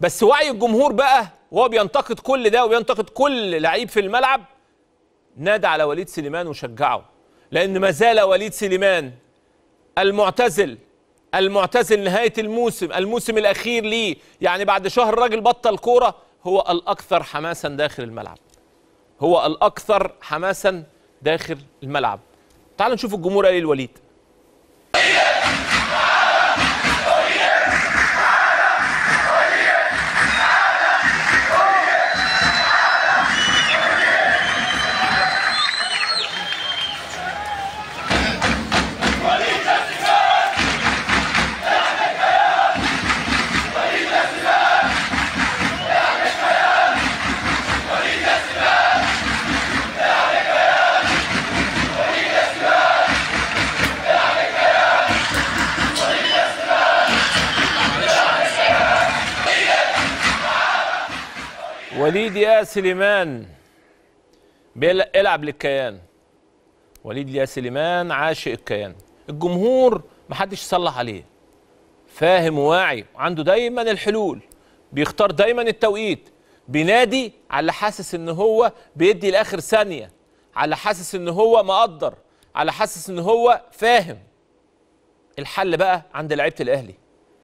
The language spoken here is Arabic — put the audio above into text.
بس وعي الجمهور بقى وهو بينتقد كل ده وبينتقد كل لعيب في الملعب نادى على وليد سليمان وشجعه لان ما زال وليد سليمان المعتزل المعتزل نهايه الموسم الموسم الاخير ليه يعني بعد شهر راجل بطل كوره هو الاكثر حماسا داخل الملعب هو الاكثر حماسا داخل الملعب تعال نشوف الجمهور قال ايه لوليد وليد يا سليمان العب للكيان وليد يا سليمان عاشق الكيان الجمهور محدش يصلح عليه فاهم وواعي وعنده دايما الحلول بيختار دايما التوقيت بينادي على حاسس ان هو بيدي لاخر ثانيه على حاسس ان هو مقدر على حاسس ان هو فاهم الحل بقى عند لعيبه الاهلي